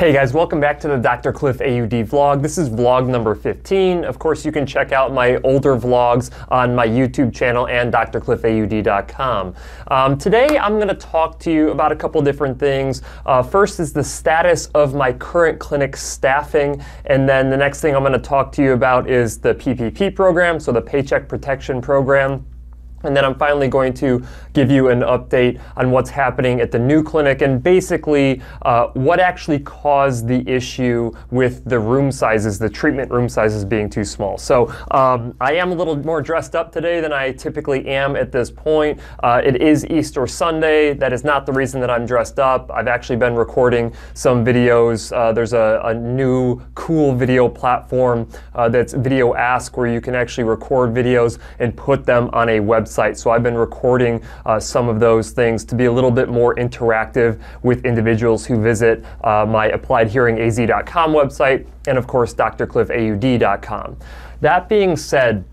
Hey guys, welcome back to the Dr. Cliff AUD vlog. This is vlog number 15. Of course, you can check out my older vlogs on my YouTube channel and drcliffaud.com. Um, today, I'm going to talk to you about a couple different things. Uh, first is the status of my current clinic staffing, and then the next thing I'm going to talk to you about is the PPP program, so the Paycheck Protection Program. And then I'm finally going to give you an update on what's happening at the new clinic and basically uh, what actually caused the issue with the room sizes, the treatment room sizes being too small. So um, I am a little more dressed up today than I typically am at this point. Uh, it is Easter Sunday. That is not the reason that I'm dressed up. I've actually been recording some videos. Uh, there's a, a, new cool video platform uh, that's Video Ask where you can actually record videos and put them on a website website. So I've been recording uh, some of those things to be a little bit more interactive with individuals who visit uh, my appliedhearingaz.com website and, of course, drcliffaud.com. That being said,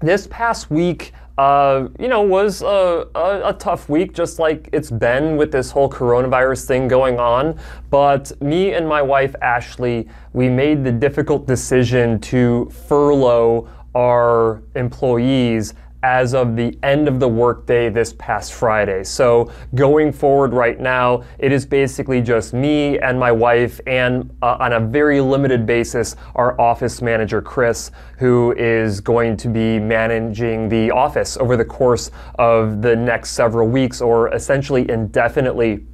this past week, uh, you know, was a, a, a, tough week, just like it's been with this whole coronavirus thing going on. But me and my wife, Ashley, we made the difficult decision to furlough our employees as of the end of the workday this past Friday. So going forward right now, it is basically just me and my wife, and uh, on a very limited basis, our office manager, Chris, who is going to be managing the office over the course of the next several weeks or essentially indefinitely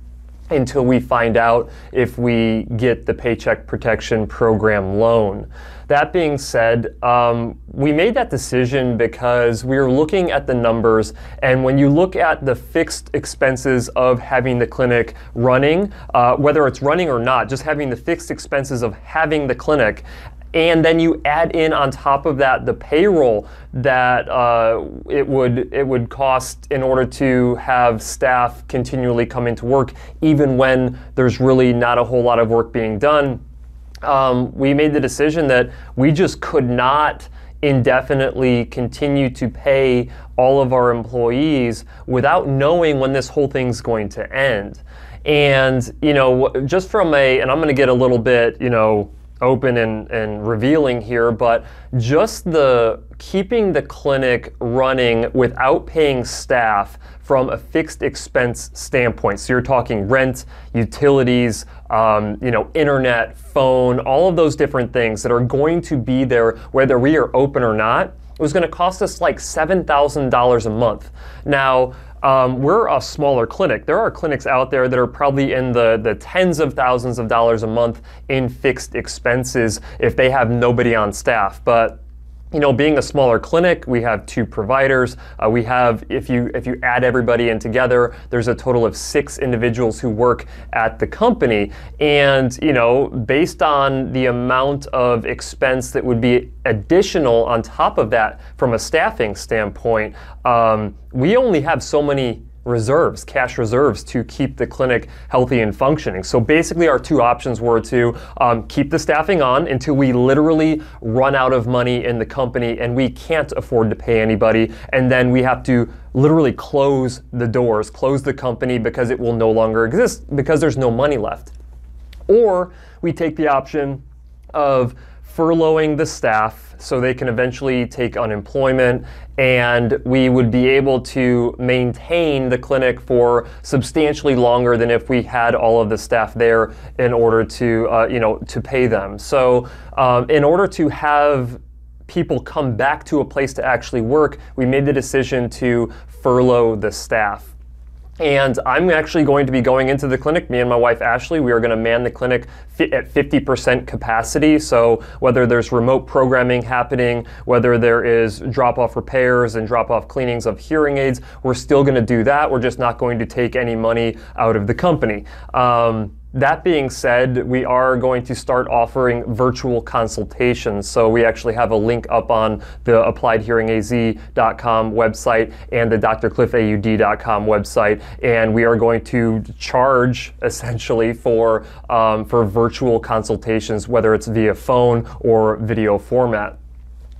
until we find out if we get the Paycheck Protection Program loan. That being said, um, we made that decision because we were looking at the numbers, and when you look at the fixed expenses of having the clinic running, uh, whether it's running or not, just having the fixed expenses of having the clinic, and then you add in on top of that the payroll that uh, it would it would cost in order to have staff continually come into work even when there's really not a whole lot of work being done um, we made the decision that we just could not indefinitely continue to pay all of our employees without knowing when this whole thing's going to end. And, you know, just from a, and I'm going to get a little bit, you know, open and, and revealing here, but just the keeping the clinic running without paying staff from a fixed expense standpoint. So you're talking rent, utilities, um, you know, internet, phone, all of those different things that are going to be there whether we are open or not. It was going to cost us like $7,000 a month. Now, um, we're a smaller clinic. There are clinics out there that are probably in the, the tens of thousands of dollars a month in fixed expenses if they have nobody on staff. But you know, being a smaller clinic, we have two providers. Uh, we have, if you if you add everybody in together, there's a total of six individuals who work at the company. And you know, based on the amount of expense that would be additional on top of that from a staffing standpoint, um, we only have so many reserves, cash reserves to keep the clinic healthy and functioning. So basically, our two options were to um, keep the staffing on until we literally run out of money in the company and we can't afford to pay anybody, and then we have to literally close the doors, close the company because it will no longer exist because there's no money left. Or we take the option of furloughing the staff so they can eventually take unemployment and we would be able to maintain the clinic for substantially longer than if we had all of the staff there in order to uh, you know to pay them so um, in order to have people come back to a place to actually work we made the decision to furlough the staff and I'm actually going to be going into the clinic. Me and my wife Ashley, we are going to man the clinic at 50% capacity. So whether there's remote programming happening, whether there is drop off repairs and drop off cleanings of hearing aids, we're still going to do that. We're just not going to take any money out of the company. Um, that being said, we are going to start offering virtual consultations. So we actually have a link up on the appliedhearingaz.com website and the drcliffaud.com website, and we are going to charge essentially for um, for virtual consultations, whether it's via phone or video format.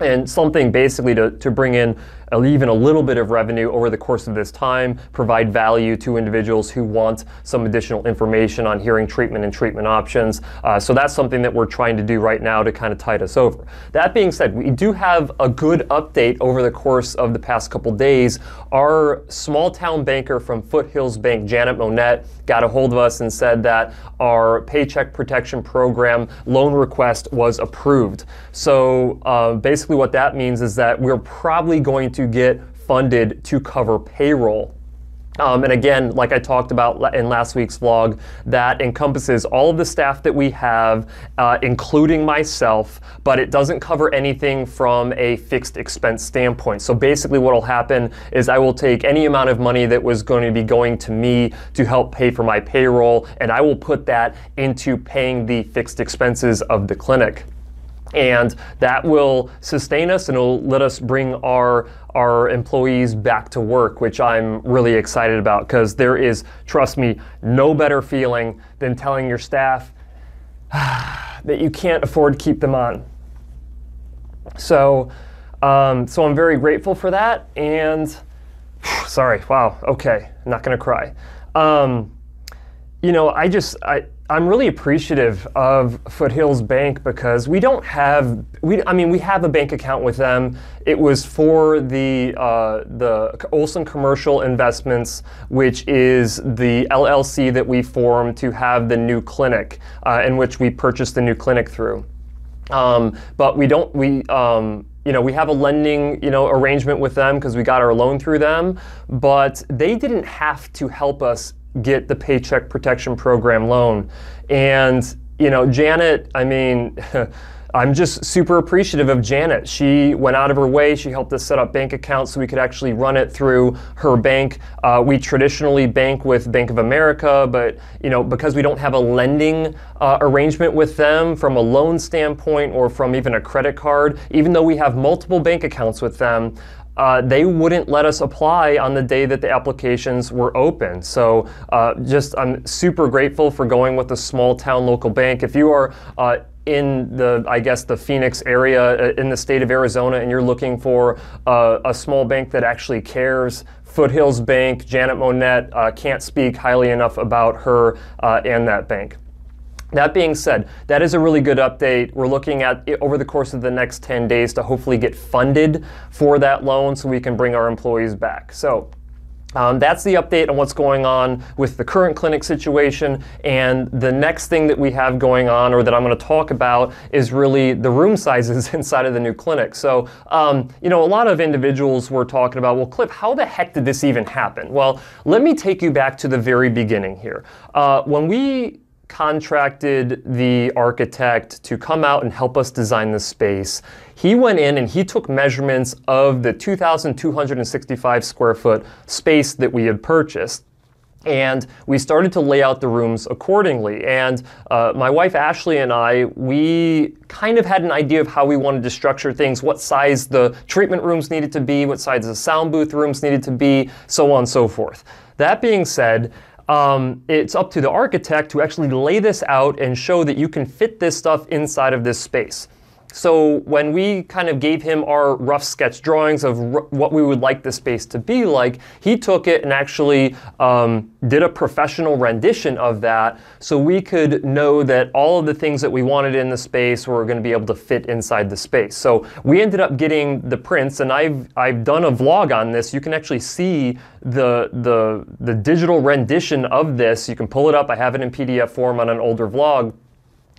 And something basically to, to bring in uh, even a little bit of revenue over the course of this time, provide value to individuals who want some additional information on hearing treatment and treatment options. Uh, so that's something that we're trying to do right now to kind of tide us over. That being said, we do have a good update over the course of the past couple days. Our small town banker from Foothills Bank, Janet Monette, got a hold of us and said that our Paycheck Protection Program loan request was approved. So uh, basically, what that means is that we're probably going to to get funded to cover payroll. Um, and again, like I talked about in last week's vlog, that encompasses all of the staff that we have, uh, including myself, but it doesn't cover anything from a fixed expense standpoint. So basically, what will happen is I will take any amount of money that was going to be going to me to help pay for my payroll, and I will put that into paying the fixed expenses of the clinic and that will sustain us and will let us bring our our employees back to work which i'm really excited about because there is trust me no better feeling than telling your staff that you can't afford to keep them on so um, so i'm very grateful for that and sorry wow okay I'm not going to cry um, you know i just i I'm really appreciative of Foothills Bank because we don't have we I mean we have a bank account with them. It was for the uh, the Olson Commercial Investments, which is the LLC that we formed to have the new clinic, uh, in which we purchased the new clinic through. Um, but we don't we. Um, you know, we have a lending, you know, arrangement with them because we got our loan through them, but they didn't have to help us get the Paycheck Protection Program loan. And, you know, Janet, I mean, I'm just super appreciative of Janet. She went out of her way. She helped us set up bank accounts so we could actually run it through her bank. Uh, we traditionally bank with Bank of America, but you know because we don't have a lending uh, arrangement with them from a loan standpoint or from even a credit card, even though we have multiple bank accounts with them, uh, they wouldn't let us apply on the day that the applications were open. So uh, just I'm super grateful for going with a small town local bank. If you are uh, in the, I guess, the Phoenix area uh, in the state of Arizona, and you're looking for uh, a small bank that actually cares Foothills Bank, Janet Monette, uh, can't speak highly enough about her uh, and that bank. That being said, that is a really good update. We're looking at over the course of the next 10 days to hopefully get funded for that loan so we can bring our employees back. So um, that's the update on what's going on with the current clinic situation. And the next thing that we have going on, or that I'm going to talk about, is really the room sizes inside of the new clinic. So, um, you know, a lot of individuals were talking about, well, Cliff, how the heck did this even happen? Well, let me take you back to the very beginning here. Uh, when we contracted the architect to come out and help us design the space. He went in and he took measurements of the 2,265 square foot space that we had purchased. And we started to lay out the rooms accordingly. And uh, my wife Ashley and I, we kind of had an idea of how we wanted to structure things, what size the treatment rooms needed to be, what size the sound booth rooms needed to be, so on and so forth. That being said, um, it's up to the architect to actually lay this out and show that you can fit this stuff inside of this space. So when we kind of gave him our rough sketch drawings of what we would like the space to be like, he took it and actually um, did a professional rendition of that so we could know that all of the things that we wanted in the space were going to be able to fit inside the space. So we ended up getting the prints and I've, I've done a vlog on this. You can actually see the, the, the digital rendition of this. You can pull it up. I have it in PDF form on an older vlog.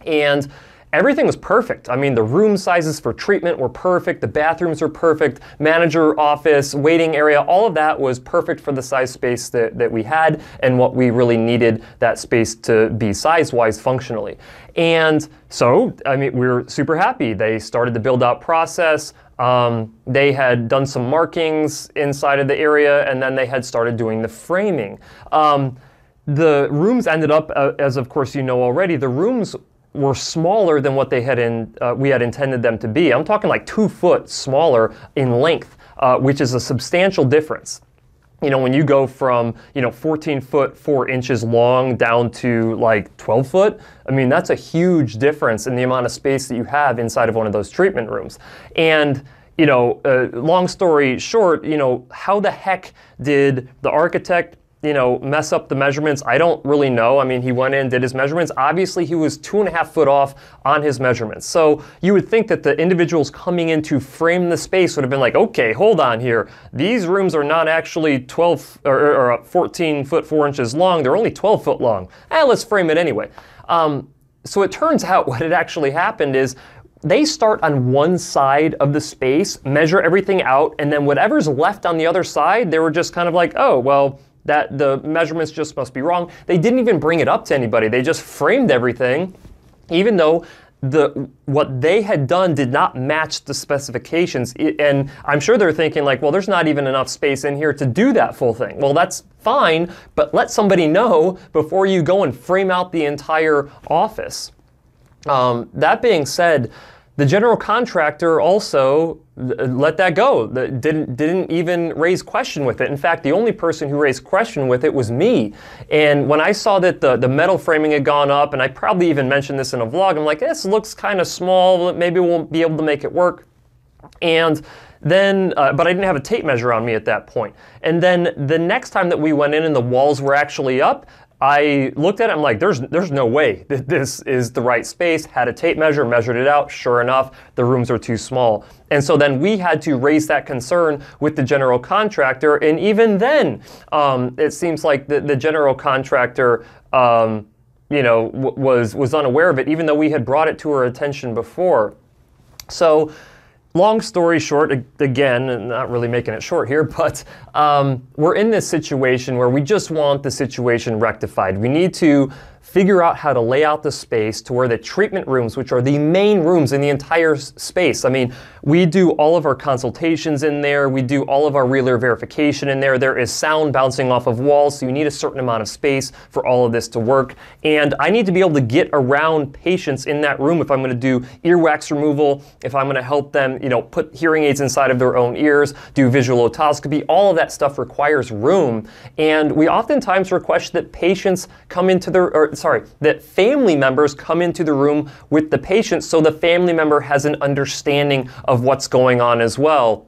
And everything was perfect. I mean, the room sizes for treatment were perfect, the bathrooms were perfect, manager office, waiting area, all of that was perfect for the size space that, that we had and what we really needed that space to be size-wise functionally. And so, I mean, we were super happy. They started the build-out process. Um, they had done some markings inside of the area, and then they had started doing the framing. Um, the rooms ended up, uh, as of course you know already, the rooms were smaller than what they had in, uh, we had intended them to be. I'm talking like two foot smaller in length, uh, which is a substantial difference you know, when you go from, you know, 14 foot, four inches long down to like 12 foot, I mean, that's a huge difference in the amount of space that you have inside of one of those treatment rooms. And, you know, uh, long story short, you know, how the heck did the architect, you know, mess up the measurements? I don't really know. I mean, he went in, did his measurements. Obviously, he was two and a half foot off on his measurements. So you would think that the individuals coming in to frame the space would have been like, okay, hold on here. These rooms are not actually 12 or, or uh, 14 foot four inches long. They're only 12 foot long. Eh, let's frame it anyway. Um, so it turns out what had actually happened is they start on one side of the space, measure everything out, and then whatever's left on the other side, they were just kind of like, oh, well, that the measurements just must be wrong. They didn't even bring it up to anybody. They just framed everything, even though the what they had done did not match the specifications. It, and I'm sure they're thinking like, well, there's not even enough space in here to do that full thing. Well, that's fine, but let somebody know before you go and frame out the entire office. Um, that being said, the general contractor also uh, let that go. didn't didn't even raise question with it. In fact, the only person who raised question with it was me. And when I saw that the the metal framing had gone up, and I probably even mentioned this in a vlog, I'm like, this looks kind of small. Maybe we'll be able to make it work. And then, uh, but I didn't have a tape measure on me at that point. And then the next time that we went in and the walls were actually up, I looked at it, I'm like, there's, there's no way that this is the right space. Had a tape measure, measured it out. Sure enough, the rooms are too small. And so then we had to raise that concern with the general contractor. And even then, um, it seems like the, the general contractor, um, you know, was, was unaware of it, even though we had brought it to her attention before. So long story short, again, not really making it short here, but um, we're in this situation where we just want the situation rectified. We need to figure out how to lay out the space to where the treatment rooms, which are the main rooms in the entire space. I mean, we do all of our consultations in there. We do all of our reeler verification in there. There is sound bouncing off of walls, so you need a certain amount of space for all of this to work. And I need to be able to get around patients in that room if I'm going to do earwax removal, if I'm going to help them, you know, put hearing aids inside of their own ears, do visual otoscopy. All of that stuff requires room. And we oftentimes request that patients come into their, or sorry, that family members come into the room with the patient so the family member has an understanding of what's going on as well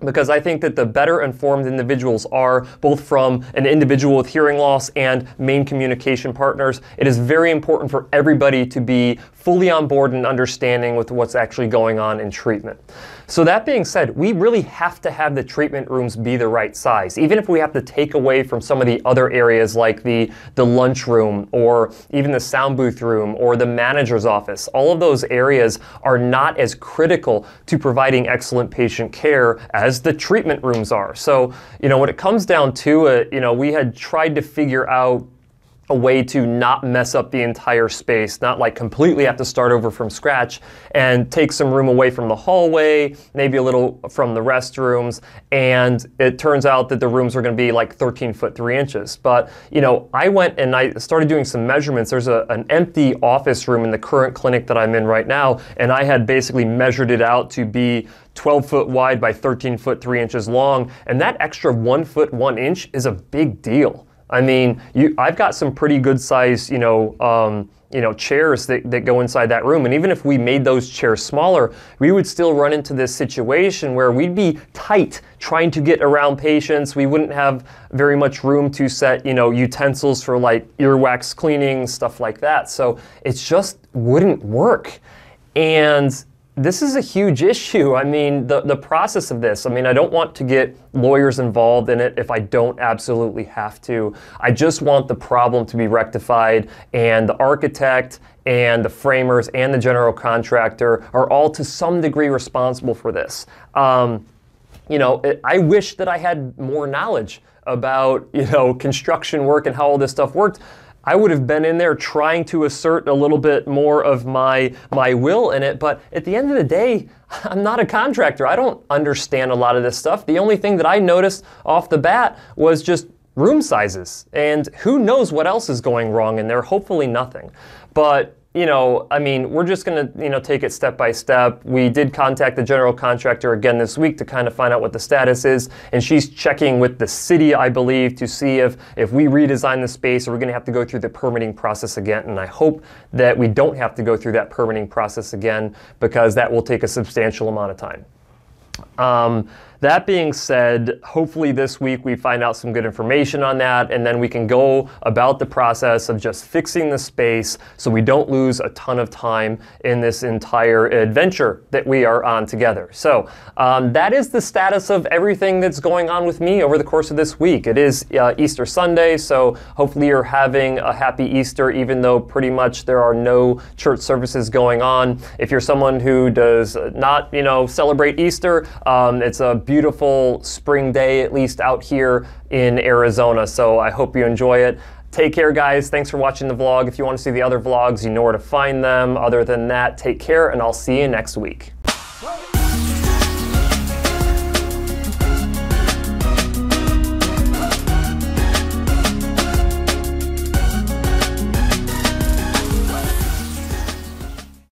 because I think that the better informed individuals are, both from an individual with hearing loss and main communication partners, it is very important for everybody to be fully on board and understanding with what's actually going on in treatment. So that being said, we really have to have the treatment rooms be the right size, even if we have to take away from some of the other areas like the, the lunch room or even the sound booth room or the manager's office. All of those areas are not as critical to providing excellent patient care as the treatment rooms are. So, you know, when it comes down to it, you know, we had tried to figure out a way to not mess up the entire space, not like completely have to start over from scratch, and take some room away from the hallway, maybe a little from the restrooms. And it turns out that the rooms are going to be like 13 foot 3 inches. But, you know, I went and I started doing some measurements. There's a, an empty office room in the current clinic that I'm in right now, and I had basically measured it out to be 12 foot wide by 13 foot 3 inches long. And that extra 1 foot 1 inch is a big deal. I mean, you, I've got some pretty good size, you know, um, you know, chairs that, that go inside that room. And even if we made those chairs smaller, we would still run into this situation where we'd be tight trying to get around patients. We wouldn't have very much room to set, you know, utensils for like earwax cleaning, stuff like that. So it just wouldn't work. And this is a huge issue. I mean, the, the process of this, I mean, I don't want to get lawyers involved in it if I don't absolutely have to. I just want the problem to be rectified, and the architect and the framers and the general contractor are all to some degree responsible for this. Um, you know, it, I wish that I had more knowledge about, you know, construction work and how all this stuff worked I would have been in there trying to assert a little bit more of my my will in it, but at the end of the day, I'm not a contractor. I don't understand a lot of this stuff. The only thing that I noticed off the bat was just room sizes. And who knows what else is going wrong in there? Hopefully nothing. But you know, I mean, we're just going to, you know, take it step by step. We did contact the general contractor again this week to kind of find out what the status is, and she's checking with the city, I believe, to see if if we redesign the space, or we're going to have to go through the permitting process again. And I hope that we don't have to go through that permitting process again because that will take a substantial amount of time. Um, that being said, hopefully this week we find out some good information on that, and then we can go about the process of just fixing the space so we don't lose a ton of time in this entire adventure that we are on together. So um, that is the status of everything that's going on with me over the course of this week. It is uh, Easter Sunday, so hopefully you're having a happy Easter, even though pretty much there are no church services going on. If you're someone who does not, you know, celebrate Easter, um, it's a beautiful beautiful spring day, at least out here in Arizona. So I hope you enjoy it. Take care, guys. Thanks for watching the vlog. If you want to see the other vlogs, you know where to find them. Other than that, take care, and I'll see you next week.